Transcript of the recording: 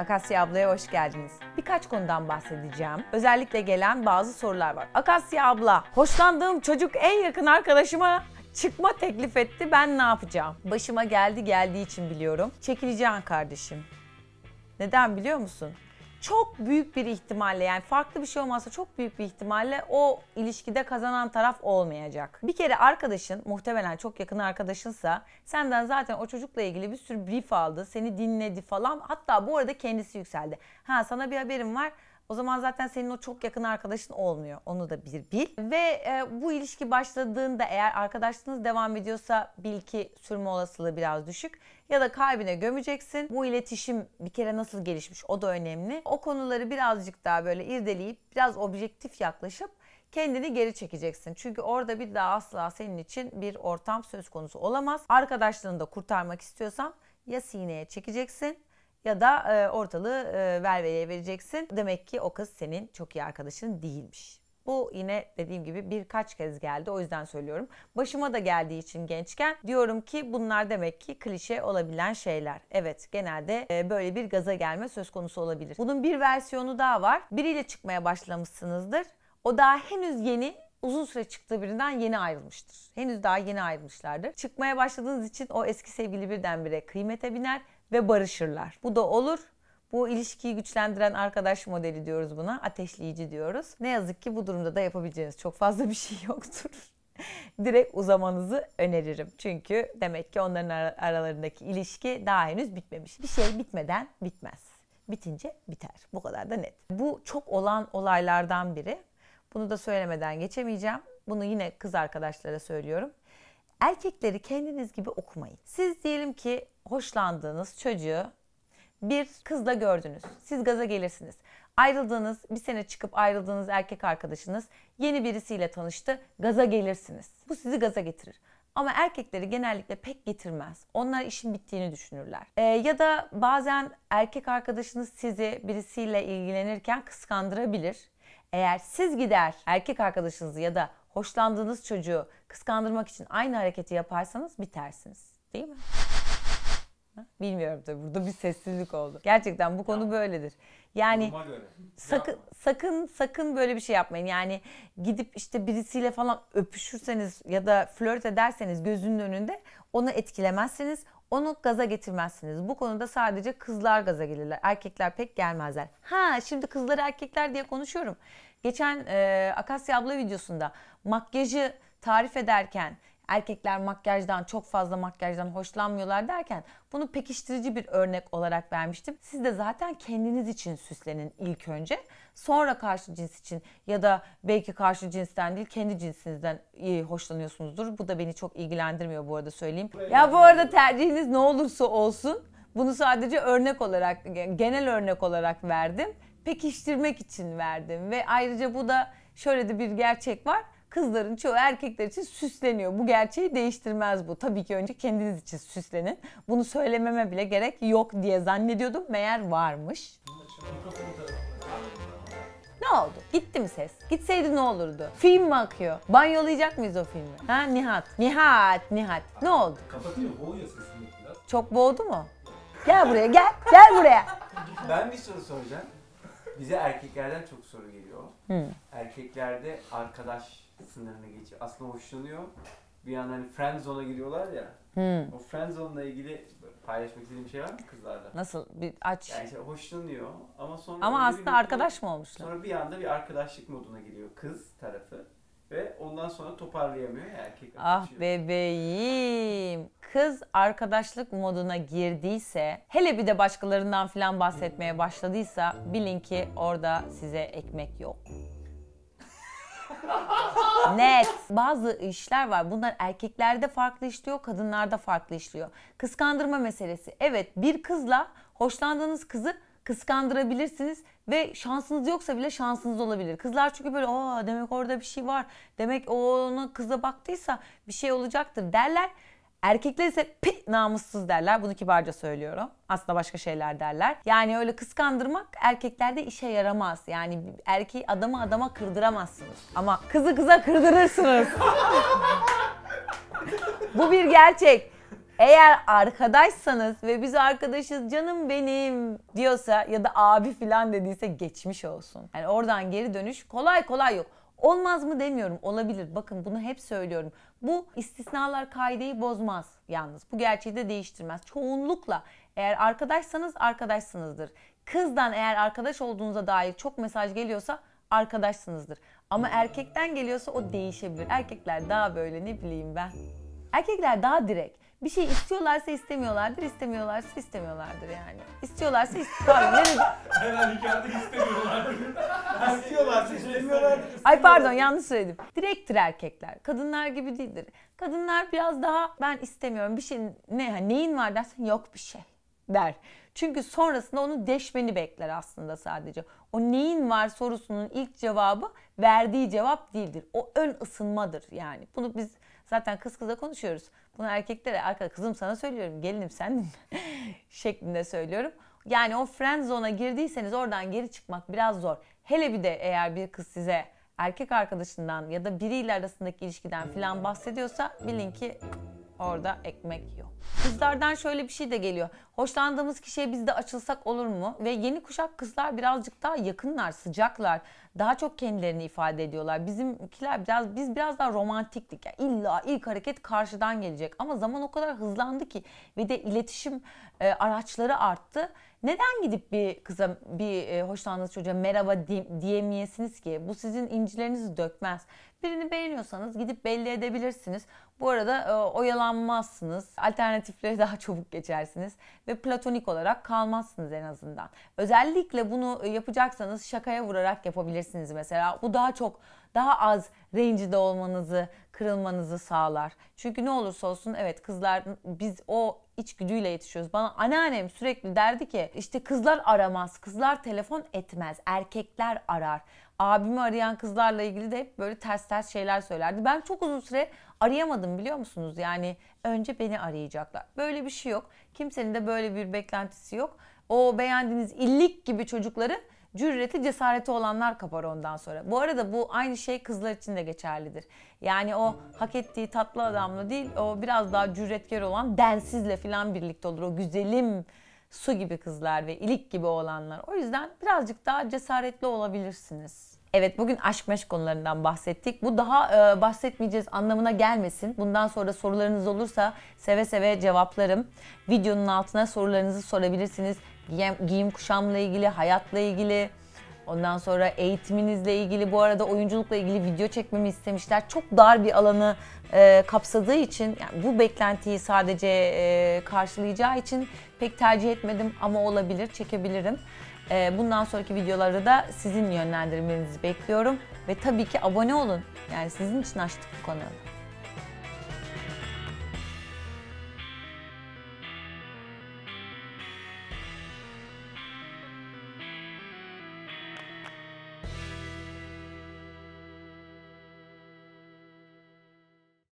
Akasya ablaya hoş geldiniz. Birkaç konudan bahsedeceğim. Özellikle gelen bazı sorular var. Akasya abla, hoşlandığım çocuk en yakın arkadaşıma çıkma teklif etti. Ben ne yapacağım? Başıma geldi geldiği için biliyorum. Çekileceğim kardeşim. Neden biliyor musun? çok büyük bir ihtimalle yani farklı bir şey olmazsa çok büyük bir ihtimalle o ilişkide kazanan taraf olmayacak. Bir kere arkadaşın muhtemelen çok yakın arkadaşınsa senden zaten o çocukla ilgili bir sürü brief aldı, seni dinledi falan. Hatta bu arada kendisi yükseldi. Ha sana bir haberim var. O zaman zaten senin o çok yakın arkadaşın olmuyor. Onu da bir bil. Ve e, bu ilişki başladığında eğer arkadaşlığınız devam ediyorsa bil ki sürme olasılığı biraz düşük. Ya da kalbine gömeceksin. Bu iletişim bir kere nasıl gelişmiş o da önemli. O konuları birazcık daha böyle irdeleyip biraz objektif yaklaşıp kendini geri çekeceksin. Çünkü orada bir daha asla senin için bir ortam söz konusu olamaz. Arkadaşlığını da kurtarmak istiyorsan ya sineye çekeceksin ya da e, ortalığı e, verveleye vereceksin. Demek ki o kız senin çok iyi arkadaşın değilmiş. Bu yine dediğim gibi birkaç kez geldi o yüzden söylüyorum. Başıma da geldiği için gençken diyorum ki bunlar demek ki klişe olabilen şeyler. Evet genelde e, böyle bir gaza gelme söz konusu olabilir. Bunun bir versiyonu daha var. Biriyle çıkmaya başlamışsınızdır. O daha henüz yeni uzun süre çıktığı birinden yeni ayrılmıştır. Henüz daha yeni ayrılmışlardır. Çıkmaya başladığınız için o eski sevgili birdenbire kıymete biner ve barışırlar. Bu da olur. Bu ilişkiyi güçlendiren arkadaş modeli diyoruz buna. Ateşleyici diyoruz. Ne yazık ki bu durumda da yapabileceğiniz çok fazla bir şey yoktur. Direkt uzamanızı öneririm. Çünkü demek ki onların aralarındaki ilişki daha henüz bitmemiş. Bir şey bitmeden bitmez. Bitince biter. Bu kadar da net. Bu çok olan olaylardan biri. Bunu da söylemeden geçemeyeceğim. Bunu yine kız arkadaşlara söylüyorum. Erkekleri kendiniz gibi okumayın. Siz diyelim ki hoşlandığınız çocuğu bir kızla gördünüz. Siz gaza gelirsiniz. Ayrıldığınız, bir sene çıkıp ayrıldığınız erkek arkadaşınız yeni birisiyle tanıştı. Gaza gelirsiniz. Bu sizi gaza getirir. Ama erkekleri genellikle pek getirmez. Onlar işin bittiğini düşünürler. Ee, ya da bazen erkek arkadaşınız sizi birisiyle ilgilenirken kıskandırabilir. Eğer siz gider erkek arkadaşınızı ya da hoşlandığınız çocuğu kıskandırmak için aynı hareketi yaparsanız bitersiniz. Değil mi? Bilmiyorum tabii burada bir sessizlik oldu. Gerçekten bu konu ya. böyledir. Yani sakın sakın sakın böyle bir şey yapmayın. Yani gidip işte birisiyle falan öpüşürseniz ya da flört ederseniz gözünün önünde onu etkilemezseniz onu gaza getirmezsiniz. Bu konuda sadece kızlar gaza gelirler. Erkekler pek gelmezler. Ha şimdi kızları erkekler diye konuşuyorum. Geçen e, Akasya abla videosunda makyajı tarif ederken erkekler makyajdan çok fazla makyajdan hoşlanmıyorlar derken bunu pekiştirici bir örnek olarak vermiştim. Siz de zaten kendiniz için süslenin ilk önce. Sonra karşı cins için ya da belki karşı cinsten değil kendi cinsinizden e, hoşlanıyorsunuzdur. Bu da beni çok ilgilendirmiyor bu arada söyleyeyim. Ya bu arada tercihiniz ne olursa olsun bunu sadece örnek olarak genel örnek olarak verdim. Pekiştirmek için verdim ve ayrıca bu da şöyle de bir gerçek var kızların çoğu erkekler için süsleniyor. Bu gerçeği değiştirmez bu. Tabii ki önce kendiniz için süslenin. Bunu söylememe bile gerek yok diye zannediyordum. Meğer varmış. Ne oldu? Gitti mi ses? Gitseydi ne olurdu? Film mi akıyor? Banyolayacak mıyız o filmi? Ha Nihat. Nihat, Nihat. Ne oldu? Kapatıyor, boğuyor sesini biraz. Çok boğdu mu? Gel buraya, gel. Gel buraya. Ben bir soru soracağım. Bize erkeklerden çok soru geliyor. Hmm. Erkeklerde arkadaş sınırını geçiyor. Aslında hoşlanıyor. Bir yandan hani friend zone'a giriyorlar ya. Hmm. O friend zone'la ilgili paylaşmak istediğim şey var mı kızlarla? Nasıl? Bir aç. Yani işte hoşlanıyor ama sonra... Ama aslında arkadaş mı olmuşlar? Sonra bir anda bir arkadaşlık moduna giriyor kız tarafı. Ve ondan sonra toparlayamıyor ya erkek. Ah açıyor. bebeğim. Kız arkadaşlık moduna girdiyse, hele bir de başkalarından filan bahsetmeye hmm. başladıysa bilin ki orada size ekmek yok. Net. Bazı işler var. Bunlar erkeklerde farklı işliyor, kadınlarda farklı işliyor. Kıskandırma meselesi. Evet, bir kızla hoşlandığınız kızı kıskandırabilirsiniz ve şansınız yoksa bile şansınız olabilir. Kızlar çünkü böyle aa demek orada bir şey var. Demek o ona kıza baktıysa bir şey olacaktır derler. Erkekler ise pi namussuz derler. Bunu kibarca söylüyorum. Aslında başka şeyler derler. Yani öyle kıskandırmak erkeklerde işe yaramaz. Yani erkeği adamı adama kırdıramazsınız. Ama kızı kıza kırdırırsınız. Bu bir gerçek. Eğer arkadaşsanız ve biz arkadaşız canım benim diyorsa ya da abi filan dediyse geçmiş olsun. Yani oradan geri dönüş kolay kolay yok. Olmaz mı demiyorum. Olabilir. Bakın bunu hep söylüyorum. Bu istisnalar kaideyi bozmaz yalnız. Bu gerçeği de değiştirmez. Çoğunlukla eğer arkadaşsanız arkadaşsınızdır. Kızdan eğer arkadaş olduğunuza dair çok mesaj geliyorsa arkadaşsınızdır. Ama erkekten geliyorsa o değişebilir. Erkekler daha böyle ne bileyim ben. Erkekler daha direkt. Bir şey istiyorlarsa istemiyorlardır, istemiyorlarsa istemiyorlardır yani. İstiyorlarsa istiyorlar. Herhalde kendi istemiyorlardır. İstiyorlar, istemiyorlar. Ay pardon yanlış söyledim. Direktir erkekler. Kadınlar gibi değildir. Kadınlar biraz daha ben istemiyorum bir şey ne hani neyin var dersen yok bir şey der. Çünkü sonrasında onu deşmeni bekler aslında sadece. O neyin var sorusunun ilk cevabı verdiği cevap değildir. O ön ısınmadır yani. Bunu biz zaten kız kıza konuşuyoruz. Bunu erkeklere arka kızım sana söylüyorum gelinim sen şeklinde söylüyorum. Yani o friend zone'a girdiyseniz oradan geri çıkmak biraz zor. Hele bir de eğer bir kız size erkek arkadaşından ya da biriyle arasındaki ilişkiden filan bahsediyorsa bilin ki orada ekmek yok. Kızlardan şöyle bir şey de geliyor. Hoşlandığımız kişiye biz de açılsak olur mu? Ve yeni kuşak kızlar birazcık daha yakınlar, sıcaklar. Daha çok kendilerini ifade ediyorlar. Bizimkiler biraz biz biraz daha romantiktik. Yani illa ilk hareket karşıdan gelecek. Ama zaman o kadar hızlandı ki ve de iletişim e, araçları arttı. Neden gidip bir kıza bir e, hoşlandığınız çocuğa merhaba di, diyemeyesiniz ki? Bu sizin incilerinizi dökmez. Birini beğeniyorsanız gidip belli edebilirsiniz. Bu arada e, oyalanmazsınız. alternatifleri daha çabuk geçersiniz ve platonik olarak kalmazsınız en azından. Özellikle bunu e, yapacaksanız şakaya vurarak yapabilirsiniz mesela. Bu daha çok daha az rencide olmanızı, kırılmanızı sağlar. Çünkü ne olursa olsun evet kızlar biz o içgüdüyle yetişiyoruz. Bana anneannem sürekli derdi ki işte kızlar aramaz, kızlar telefon etmez, erkekler arar. Abimi arayan kızlarla ilgili de hep böyle ters ters şeyler söylerdi. Ben çok uzun süre arayamadım biliyor musunuz? Yani önce beni arayacaklar. Böyle bir şey yok. Kimsenin de böyle bir beklentisi yok. O beğendiğiniz illik gibi çocukları Cüreti, cesareti olanlar kapar ondan sonra. Bu arada bu aynı şey kızlar için de geçerlidir. Yani o hak ettiği tatlı adamla değil, o biraz daha cüretkar olan densizle falan birlikte olur. O güzelim su gibi kızlar ve ilik gibi olanlar. O yüzden birazcık daha cesaretli olabilirsiniz. Evet bugün aşk meşk konularından bahsettik. Bu daha e, bahsetmeyeceğiz anlamına gelmesin. Bundan sonra sorularınız olursa seve seve cevaplarım. Videonun altına sorularınızı sorabilirsiniz. Giyim, giyim kuşamla ilgili, hayatla ilgili, ondan sonra eğitiminizle ilgili. Bu arada oyunculukla ilgili video çekmemi istemişler. Çok dar bir alanı e, kapsadığı için yani bu beklentiyi sadece e, karşılayacağı için pek tercih etmedim ama olabilir, çekebilirim. Ee, bundan sonraki videoları da sizin yönlendirmenizi bekliyorum. Ve tabii ki abone olun. Yani sizin için açtık bu kanalı.